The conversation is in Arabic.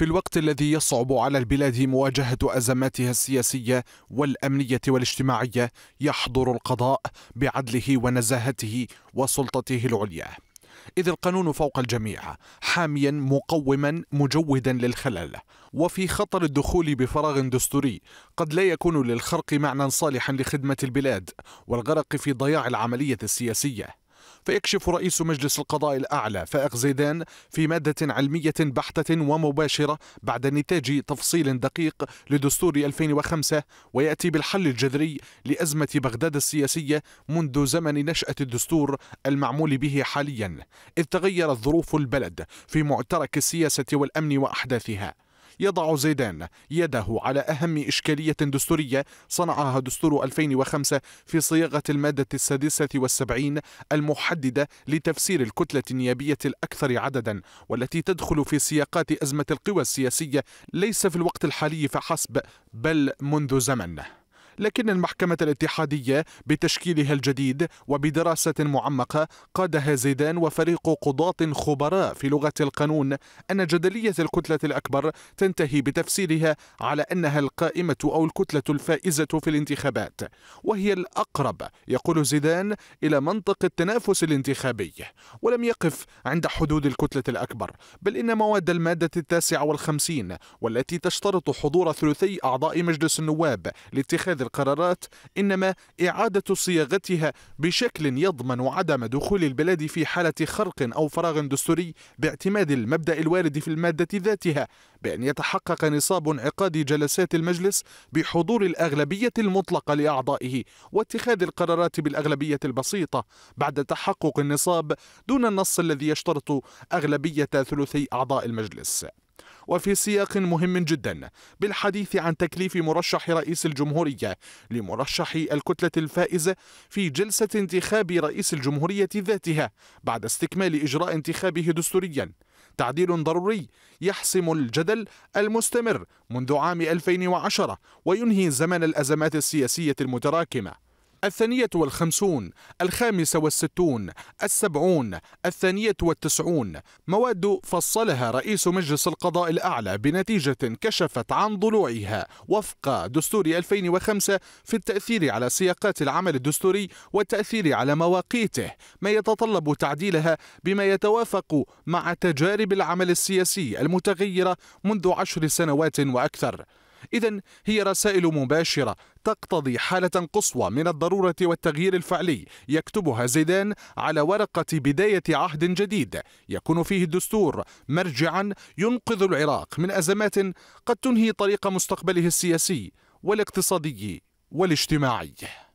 في الوقت الذي يصعب على البلاد مواجهة أزماتها السياسية والأمنية والاجتماعية يحضر القضاء بعدله ونزاهته وسلطته العليا إذ القانون فوق الجميع حاميا مقوما مجودا للخلل وفي خطر الدخول بفراغ دستوري قد لا يكون للخرق معنى صالحا لخدمة البلاد والغرق في ضياع العملية السياسية فيكشف رئيس مجلس القضاء الأعلى فائق زيدان في مادة علمية بحتة ومباشرة بعد نتاج تفصيل دقيق لدستور 2005 ويأتي بالحل الجذري لأزمة بغداد السياسية منذ زمن نشأة الدستور المعمول به حاليا إذ تغيرت ظروف البلد في معترك السياسة والأمن وأحداثها يضع زيدان يده على أهم إشكالية دستورية صنعها دستور 2005 في صياغة المادة السادسة والسبعين المحددة لتفسير الكتلة النيابية الأكثر عددا والتي تدخل في سياقات أزمة القوى السياسية ليس في الوقت الحالي فحسب بل منذ زمن لكن المحكمة الاتحادية بتشكيلها الجديد وبدراسة معمقة قادها زيدان وفريق قضاة خبراء في لغة القانون أن جدلية الكتلة الأكبر تنتهي بتفسيرها على أنها القائمة أو الكتلة الفائزة في الانتخابات وهي الأقرب يقول زيدان إلى منطق التنافس الانتخابي ولم يقف عند حدود الكتلة الأكبر بل إن مواد المادة التاسعة والخمسين والتي تشترط حضور ثلثي أعضاء مجلس النواب لاتخاذ هذه القرارات إنما إعادة صياغتها بشكل يضمن عدم دخول البلاد في حالة خرق أو فراغ دستوري باعتماد المبدأ الوارد في المادة ذاتها بأن يتحقق نصاب انعقاد جلسات المجلس بحضور الأغلبية المطلقة لأعضائه واتخاذ القرارات بالأغلبية البسيطة بعد تحقق النصاب دون النص الذي يشترط أغلبية ثلثي أعضاء المجلس وفي سياق مهم جدا بالحديث عن تكليف مرشح رئيس الجمهورية لمرشح الكتلة الفائزة في جلسة انتخاب رئيس الجمهورية ذاتها بعد استكمال إجراء انتخابه دستوريا تعديل ضروري يحسم الجدل المستمر منذ عام 2010 وينهي زمن الأزمات السياسية المتراكمة الثانية والخمسون الخامسة والستون السبعون الثانية والتسعون مواد فصلها رئيس مجلس القضاء الأعلى بنتيجة كشفت عن ضلوعها وفق دستور 2005 في التأثير على سياقات العمل الدستوري والتأثير على مواقيته ما يتطلب تعديلها بما يتوافق مع تجارب العمل السياسي المتغيرة منذ عشر سنوات وأكثر إذا هي رسائل مباشرة تقتضي حالة قصوى من الضرورة والتغيير الفعلي يكتبها زيدان على ورقة بداية عهد جديد يكون فيه الدستور مرجعا ينقذ العراق من أزمات قد تنهي طريق مستقبله السياسي والاقتصادي والاجتماعي